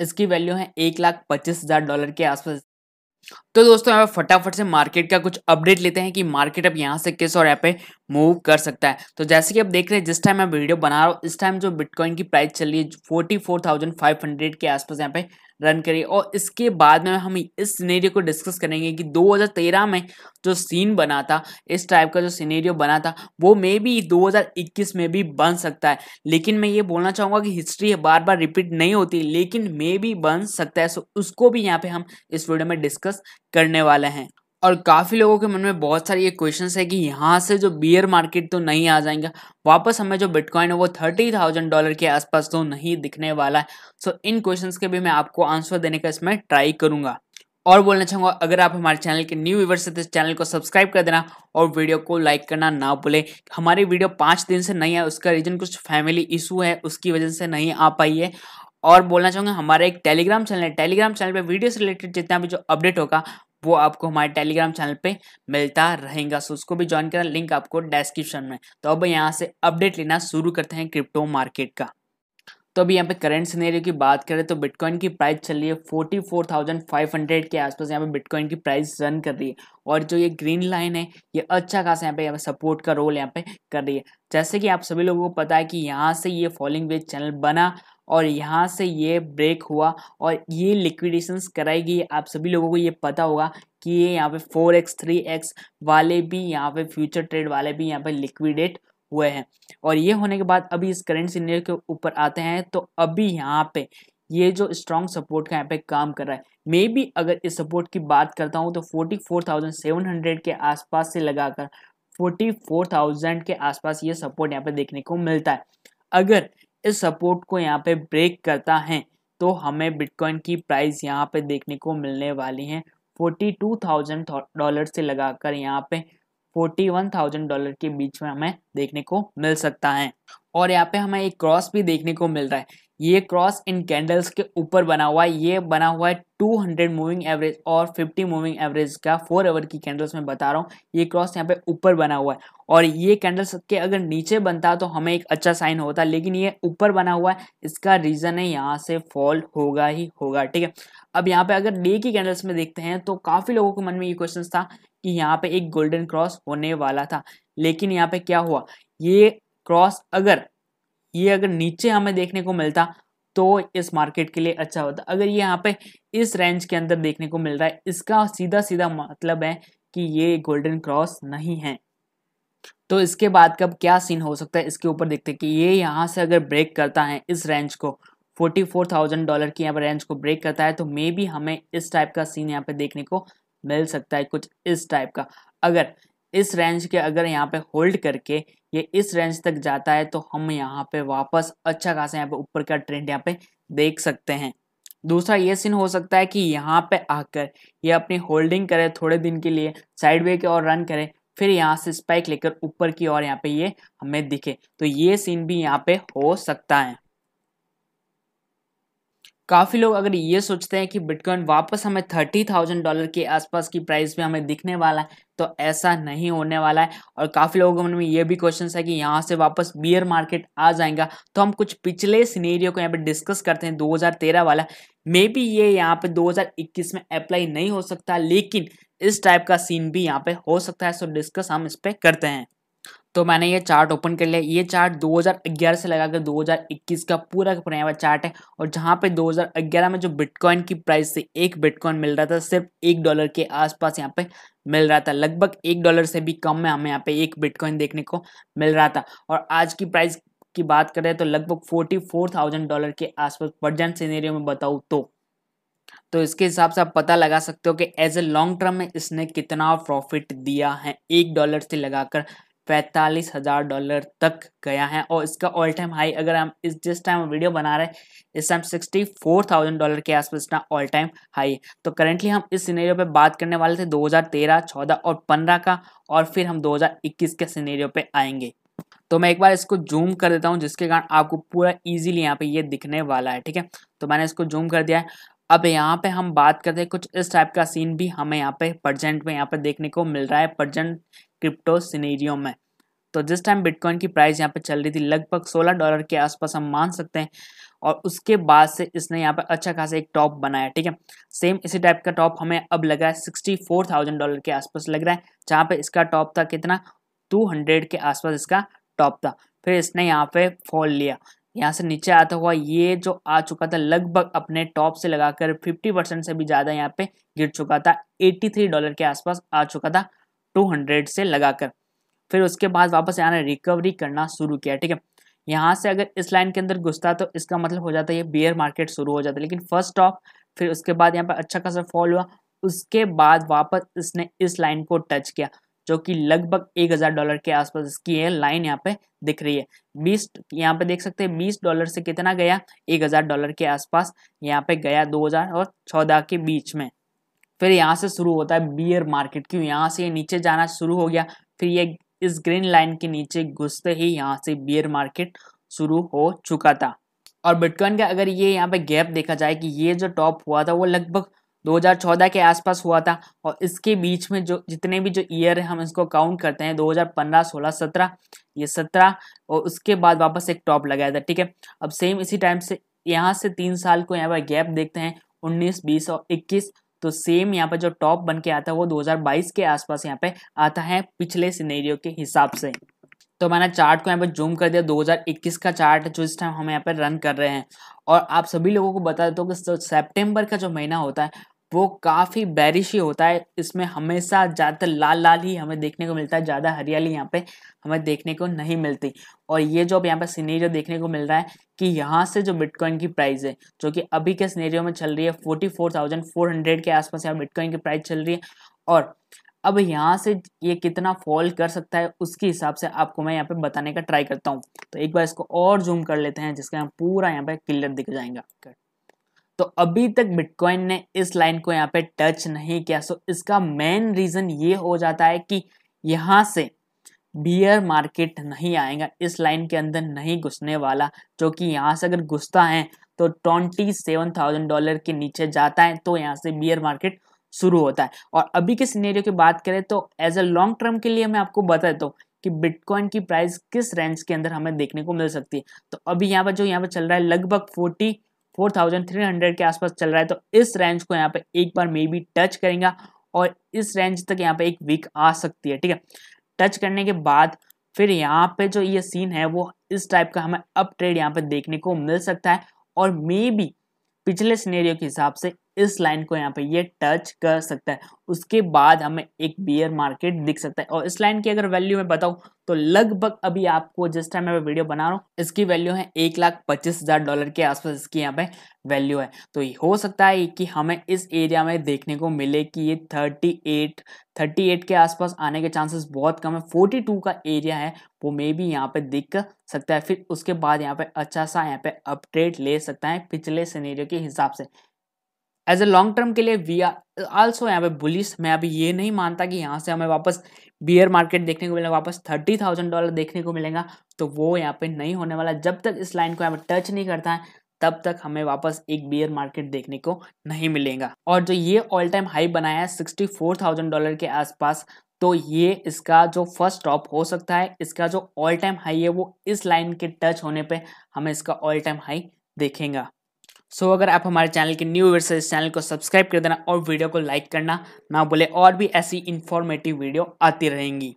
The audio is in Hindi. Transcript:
इसकी वैल्यू है एक लाख पच्चीस हजार डॉलर के आसपास तो दोस्तों यहाँ पे फटाफट से मार्केट का कुछ अपडेट लेते हैं कि मार्केट अब यहाँ से किस और यहाँ पे मूव कर सकता है तो जैसे कि आप देख रहे हैं जिस टाइम मैं वीडियो बना रहा हूँ इस टाइम जो बिटकॉइन की प्राइस चल रही है forty four thousand five hundred के आसपास यहाँ पे रन करें और इसके बाद में हम इस सीनेरियो को डिस्कस करेंगे कि 2013 में जो सीन बना था इस टाइप का जो सीनेरियो बना था वो मे बी 2021 में भी बन सकता है लेकिन मैं ये बोलना चाहूँगा कि हिस्ट्री बार बार रिपीट नहीं होती लेकिन मे बी बन सकता है सो उसको भी यहाँ पे हम इस वीडियो में डिस्कस करने वाले हैं और काफ़ी लोगों के मन में बहुत सारे ये क्वेश्चन है कि यहाँ से जो बियर मार्केट तो नहीं आ जाएंगे वापस हमें जो बिटकॉइन है वो थर्टी थाउजेंड डॉलर के आसपास तो नहीं दिखने वाला है सो so, इन क्वेश्चन के भी मैं आपको आंसर देने का इसमें ट्राई करूंगा और बोलना चाहूँगा अगर आप हमारे चैनल के न्यू व्यूवर्स हैं तो इस चैनल को सब्सक्राइब कर देना और वीडियो को लाइक करना ना भूले हमारी वीडियो पाँच दिन से नहीं है उसका रीज़न कुछ फैमिली इशू है उसकी वजह से नहीं आ पाई है और बोलना चाहूँगा हमारा एक टेलीग्राम चैनल है टेलीग्राम चैनल पे वीडियो से रिलेटेड जितना भी जो अपडेट होगा वो आपको हमारे टेलीग्राम चैनल पे मिलता रहेगा सो उसको भी ज्वाइन करना लिंक आपको डेस्क्रिप्शन में तो अब यहाँ से अपडेट लेना शुरू करते हैं क्रिप्टो मार्केट का तो अभी यहाँ पे करंट सिनेरियो की बात करें तो बिटकॉइन की प्राइस चल रही है forty four thousand five hundred के आसपास यहाँ पे बिटकॉइन की प्राइस रन कर रही है और जो ये ग्रीन लाइन है ये अच्छा खासा यहाँ पे यहाँ पे सपोर्ट का रोल यहाँ पे कर रही है जैसे कि आप सभी लोगों को पता है कि यहाँ से ये फॉलिंग वेज चैनल बना और यहाँ से ये ब्रेक हुआ और ये लिक्विडेशंस कराएगी आप सभी लोगों को ये पता होगा कि ये यहाँ पे फोर एक्स थ्री एक्स वाले भी यहाँ पे फ्यूचर ट्रेड वाले भी यहाँ पे लिक्विडेट हुए हैं और ये होने के बाद अभी इस करेंट सीनियर के ऊपर आते हैं तो अभी यहाँ पे ये जो स्ट्रॉन्ग सपोर्ट का यहाँ पे काम कर रहा है मे भी अगर इस सपोर्ट की बात करता हूँ तो forty four thousand seven hundred के आसपास से लगाकर फोर्टी फोर थाउजेंड के आसपास ये सपोर्ट यहाँ पे देखने को मिलता है अगर इस सपोर्ट को यहाँ पे ब्रेक करता है तो हमें बिटकॉइन की प्राइस यहाँ पे देखने को मिलने वाली है फोर्टी टू थाउजेंड डॉलर से लगाकर यहाँ पे फोर्टी वन थाउजेंड डॉलर के बीच में हमें देखने को मिल सकता है और यहाँ पे हमें एक क्रॉस भी देखने को मिल रहा है ये क्रॉस इन कैंडल्स के ऊपर बना हुआ है ये बना हुआ है 200 मूविंग एवरेज और 50 मूविंग एवरेज का फोर आवर की कैंडल्स में बता रहा हूँ ये क्रॉस यहाँ पे ऊपर बना हुआ है और ये कैंडल्स के अगर नीचे बनता तो हमें एक अच्छा साइन होता लेकिन ये ऊपर बना हुआ है इसका रीज़न है यहाँ से फॉल होगा ही होगा ठीक है अब यहाँ पे अगर डे की कैंडल्स में देखते हैं तो काफ़ी लोगों के मन में ये क्वेश्चन था कि यहाँ पे एक गोल्डन क्रॉस होने वाला था लेकिन यहाँ पे क्या हुआ ये क्रॉस अगर ये अगर नीचे हमें देखने को मिलता तो इस मार्केट के लिए अच्छा होता अगर ये यहाँ पे इस रेंज के अंदर देखने को मिल रहा है इसका सीधा सीधा मतलब है कि ये गोल्डन क्रॉस नहीं है तो इसके बाद कब क्या सीन हो सकता है इसके ऊपर देखते हैं कि ये यहाँ से अगर ब्रेक करता है इस रेंज को फोर्टी फोर थाउजेंड डॉलर की यहाँ पर रेंज को ब्रेक करता है तो मे बी हमें इस टाइप का सीन यहाँ पे देखने को मिल सकता है कुछ इस टाइप का अगर इस रेंज के अगर यहाँ पे होल्ड करके ये इस रेंज तक जाता है तो हम यहाँ पे वापस अच्छा खासा यहाँ पे ऊपर का ट्रेंड यहाँ पे देख सकते हैं दूसरा ये सीन हो सकता है कि यहाँ पे आकर ये अपनी होल्डिंग करे थोड़े दिन के लिए साइड वे के और रन करे फिर यहाँ से स्पाइक लेकर ऊपर की ओर यहाँ पे ये हमें दिखे तो ये सीन भी यहाँ पे हो सकता है काफ़ी लोग अगर ये सोचते हैं कि बिटकॉइन वापस हमें थर्टी थाउजेंड डॉलर के आसपास की प्राइस में हमें दिखने वाला है तो ऐसा नहीं होने वाला है और काफ़ी लोगों मन में ये भी क्वेश्चन है कि यहाँ से वापस बियर मार्केट आ जाएगा तो हम कुछ पिछले सीनेरियो को यहाँ पे डिस्कस करते हैं 2013 वाला मे बी ये यहाँ पे 2021 में अप्लाई नहीं हो सकता लेकिन इस टाइप का सीन भी यहाँ पे हो सकता है सो डिस्कस हम इस पर करते हैं तो मैंने ये चार्ट ओपन कर लिया ये चार्ट 2011 से लगाकर 2021 का पूरा का पुराया हुआ चार्ट है और जहाँ पे 2011 में जो बिटकॉइन की प्राइस से एक बिटकॉइन मिल रहा था सिर्फ एक डॉलर के आसपास यहाँ पे मिल रहा था लगभग एक डॉलर से भी कम में हमें यहाँ पे एक बिटकॉइन देखने को मिल रहा था और आज की प्राइस की बात करें तो लगभग फोर्टी डॉलर के आसपास प्रजेंट सीनेरियो में बताऊँ तो तो इसके हिसाब से आप पता लगा सकते हो कि एज ए लॉन्ग टर्म में इसने कितना प्रॉफिट दिया है एक डॉलर से लगाकर पैंतालीस हज़ार डॉलर तक गया है और इसका ऑल टाइम हाई अगर हम इस जिस टाइम वीडियो बना रहे हैं इस time sixty four thousand dollar के आसपास इसका ऑल टाइम हाई तो करेंटली हम इस सिनेरियो पे बात करने वाले थे 2013, 14 और 15 का और फिर हम 2021 के सिनेरियो पे आएंगे तो मैं एक बार इसको जूम कर देता हूँ जिसके कारण आपको पूरा इजीली यहाँ पे ये दिखने वाला है ठीक है तो मैंने इसको जूम कर दिया है अब यहाँ पे हम बात करते हैं कुछ इस टाइप का सीन भी हमें यहाँ पे प्रजेंट में यहाँ पे देखने को मिल रहा है प्रजेंट क्रिप्टो सीनेरियो में तो जिस टाइम बिटकॉइन की प्राइस यहाँ पे चल रही थी लगभग 16 डॉलर के आसपास हम मान सकते हैं और उसके बाद से इसने यहाँ पे अच्छा खासा एक टॉप बनाया ठीक है सेम इसी टाइप का टॉप हमें अब लग रहा है सिक्सटी फोर थाउजेंड डॉलर के आसपास लग रहा है जहाँ पे इसका टॉप था कितना टू हंड्रेड के आसपास इसका टॉप था फिर इसने यहाँ पे फॉल लिया यहाँ से नीचे आता हुआ ये जो आ चुका था लगभग अपने टॉप से लगाकर 50 परसेंट से भी ज़्यादा यहाँ पे गिर चुका था 83 डॉलर के आसपास आ चुका था 200 से लगाकर फिर उसके बाद वापस यहाँ ने रिकवरी करना शुरू किया ठीक है यहाँ से अगर इस लाइन के अंदर घुसता तो इसका मतलब हो जाता है ये बियर मार्केट शुरू हो जाता लेकिन फर्स्ट टॉप फिर उसके बाद यहाँ पर अच्छा खासा फॉल हुआ उसके बाद वापस इसने इस लाइन को टच किया जो कि लगभग एक हज़ार डॉलर के आसपास इसकी है लाइन यहाँ पे दिख रही है बीस यहाँ पे देख सकते हैं बीस डॉलर से कितना गया एक हज़ार डॉलर के आसपास यहाँ पे गया दो हज़ार और चौदह के बीच में फिर यहाँ से शुरू होता है बियर मार्केट क्यों यहाँ से नीचे जाना शुरू हो गया फिर ये इस ग्रीन लाइन के नीचे घुसते ही यहाँ से बियर मार्केट शुरू हो चुका था और बिटकॉइन का अगर ये यहाँ पे गैप देखा जाए कि ये जो टॉप हुआ था वो लगभग 2014 के आसपास हुआ था और इसके बीच में जो जितने भी जो ईयर है हम इसको काउंट करते हैं 2015 16 17 ये 17 और उसके बाद वापस एक टॉप लगाया था ठीक है अब सेम इसी टाइम से यहाँ से तीन साल को यहाँ पर गैप देखते हैं 19 20 और 21 तो सेम यहाँ पर जो टॉप बन के आता है वो 2022 के आसपास यहाँ पे आता है पिछले सीनेरियो के हिसाब से तो मैंने चार्ट को यहाँ पर जूम कर दिया 2021 का चार्ट जो इस टाइम हम यहाँ पर रन कर रहे हैं और आप सभी लोगों को बता देता हूँ कि सितंबर का जो महीना होता है वो काफ़ी बैरिश ही होता है इसमें हमेशा ज़्यादातर लाल लाल ही हमें देखने को मिलता है ज़्यादा हरियाली यहाँ पे हमें देखने को नहीं मिलती और ये जो अब यहाँ पे सीनेरियो देखने को मिल रहा है कि यहाँ से जो बिटकॉइन की प्राइस है जो कि अभी के सीनेरियो में चल रही है forty four thousand four hundred के आसपास यहाँ बिटकॉइन की प्राइस चल रही है और अब यहाँ से ये कितना फॉल कर सकता है उसके हिसाब से आपको मैं यहाँ पे बताने का ट्राई करता हूँ तो एक बार इसको और जूम कर लेते हैं जिसका पूरा यहाँ पे क्लियर दिख जाएगा तो अभी तक बिटकॉइन ने इस लाइन को यहाँ पे टच नहीं किया सो इसका मेन रीज़न ये हो जाता है कि यहाँ से बियर मार्केट नहीं आएगा इस लाइन के अंदर नहीं घुसने वाला जो कि यहाँ से अगर घुसता है तो ट्वेंटी सेवन थाउजेंड डॉलर के नीचे जाता है तो यहाँ से बियर मार्केट शुरू होता है और अभी के सीनेरियो की बात करें तो एज अ लॉन्ग टर्म के लिए मैं आपको बता देता हूँ कि बिटकॉइन की प्राइस किस रेंज के अंदर हमें देखने को मिल सकती है तो अभी यहाँ पर जो यहाँ पर चल रहा है लगभग फोर्टी 4300 के आसपास चल रहा है तो इस रेंज को यहाँ पे एक बार मे बी टच करेगा और इस रेंज तक यहाँ पे एक वीक आ सकती है ठीक है टच करने के बाद फिर यहाँ पे जो ये सीन है वो इस टाइप का हमें अप ट्रेड यहाँ पे देखने को मिल सकता है और मे बी पिछले सीनेरियो के हिसाब से इस लाइन को यहाँ पे ये टच कर सकता है उसके बाद हमें एक बियर मार्केट दिख सकता है और इस लाइन की अगर वैल्यू मैं बताऊँ तो लगभग अभी आपको जिस टाइम मैं वीडियो बना रहा हूँ इसकी वैल्यू है एक लाख पच्चीस हज़ार डॉलर के आसपास इसकी यहाँ पे वैल्यू है तो ये हो सकता है कि हमें इस एरिया में देखने को मिले कि ये थर्टी एट थर्टी एट के आसपास आने के चांसेस बहुत कम है फोर्टी टू का एरिया है वो मे भी यहाँ पे दिख सकता है फिर उसके बाद यहाँ पे अच्छा सा यहाँ पे अपडेट ले सकता है पिछले सीनेरियो के हिसाब से एज ए लॉन्ग टर्म के लिए वी आर आल्सो यहाँ पे बुलिस मैं अभी ये नहीं मानता कि यहाँ से हमें वापस बियर मार्केट देखने को मिलेगा वापस थर्टी थाउजेंड डॉलर देखने को मिलेगा तो वो यहाँ पे नहीं होने वाला जब तक इस लाइन को यहाँ पे टच नहीं करता है तब तक हमें वापस एक बियर मार्केट देखने को नहीं मिलेगा और जो ये ऑल टाइम हाई बनाया है सिक्सटी फोर थाउजेंड डॉलर के आसपास तो ये इसका जो फर्स्ट टॉप हो सकता है इसका जो ऑल टाइम हाई है वो इस लाइन के टच होने पर हमें इसका ऑल टाइम हाई देखेंगे सो अगर आप हमारे चैनल के न्यू व्यूवर्स इस चैनल को सब्सक्राइब कर देना और वीडियो को लाइक करना ना बोले और भी ऐसी इन्फॉर्मेटिव वीडियो आती रहेंगी